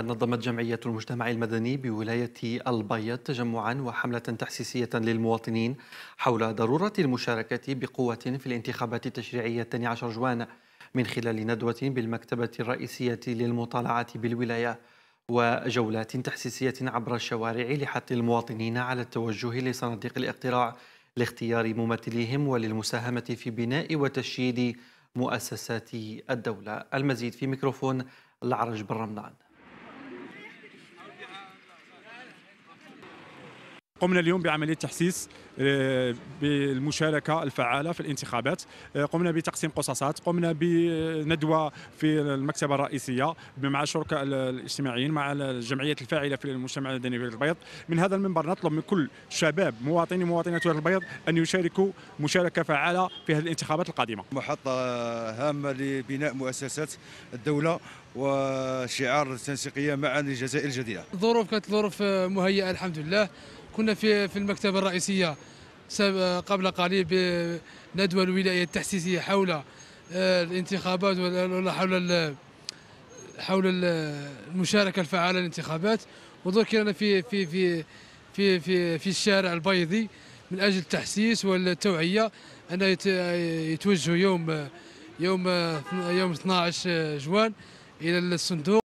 نظمت جمعية المجتمع المدني بولاية البيض تجمعا وحملة تحسيسية للمواطنين حول ضرورة المشاركة بقوة في الانتخابات التشريعية 12 جوان من خلال ندوة بالمكتبة الرئيسية للمطالعة بالولاية وجولات تحسيسية عبر الشوارع لحث المواطنين على التوجه لصناديق الاقتراع لاختيار ممثليهم وللمساهمة في بناء وتشييد مؤسسات الدولة المزيد في ميكروفون العرج بالرمضان قمنا اليوم بعمليه تحسيس آه، بالمشاركه الفعاله في الانتخابات آه، قمنا بتقسيم قصاصات قمنا بندوه في المكتبه الرئيسيه مع الشركاء الاجتماعيين مع الجمعيات الفاعله في المجتمع المدني في البيض من هذا المنبر نطلب من كل شباب مواطني ومواطنات البيض ان يشاركوا مشاركه فعاله في هذه الانتخابات القادمه محطه هامه لبناء مؤسسات الدوله وشعار التنسيقيه معا للجزائر الجديده الظروف كانت ظروف مهيئه الحمد لله كنا في في المكتبة الرئيسية قبل قليل بندوة الولاية التحسيسية حول آه، الانتخابات ولا حول حول المشاركة الفعالة للانتخابات ودرك رانا في في في في في في الشارع البيضي من اجل التحسيس والتوعية ان يتوجهوا يوم يوم يوم 12 جوان الى الصندوق